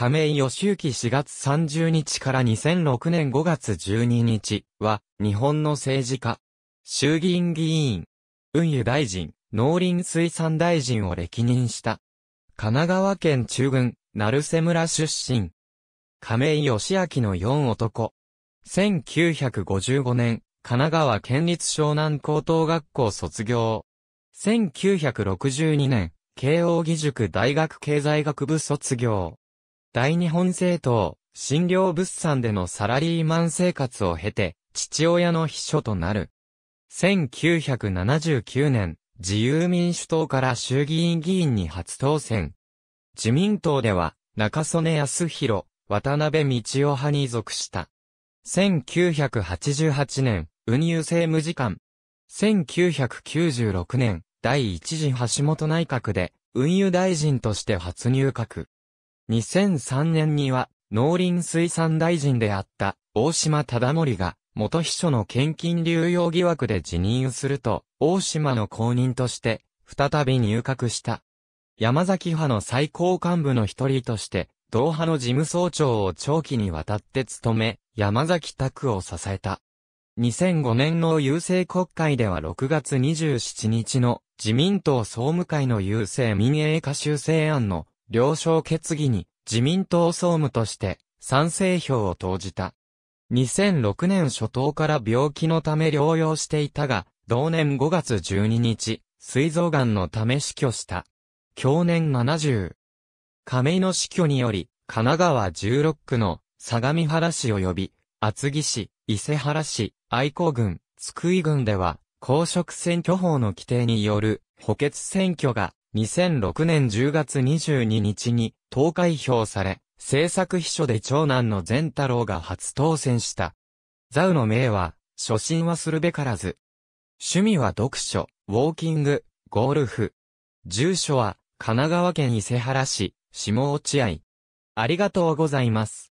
亀井義行4月30日から2006年5月12日は、日本の政治家、衆議院議員、運輸大臣、農林水産大臣を歴任した。神奈川県中軍、成瀬村出身。亀井義明の4男。1955年、神奈川県立湘南高等学校卒業。1962年、慶応義塾大学経済学部卒業。大日本政党、診療物産でのサラリーマン生活を経て、父親の秘書となる。1979年、自由民主党から衆議院議員に初当選。自民党では、中曽根康弘、渡辺道夫派に属した。1988年、運輸政務次官。1996年、第一次橋本内閣で、運輸大臣として初入閣。2003年には、農林水産大臣であった大島忠盛が元秘書の献金流用疑惑で辞任すると、大島の後任として再び入閣した。山崎派の最高幹部の一人として、同派の事務総長を長期にわたって務め、山崎拓を支えた。2005年の郵政国会では6月27日の自民党総務会の郵政民営化修正案の了承決議に自民党総務として賛成票を投じた。2006年初頭から病気のため療養していたが、同年5月12日、膵臓癌のため死去した。去年70。亀井の死去により、神奈川16区の相模原市及び、厚木市、伊勢原市、愛子郡、津久井郡では、公職選挙法の規定による補欠選挙が2006年10月22日に投開票され、政策秘書で長男の善太郎が初当選した。ザウの名は、初心はするべからず。趣味は読書、ウォーキング、ゴルフ。住所は、神奈川県伊勢原市、下落合。ありがとうございます。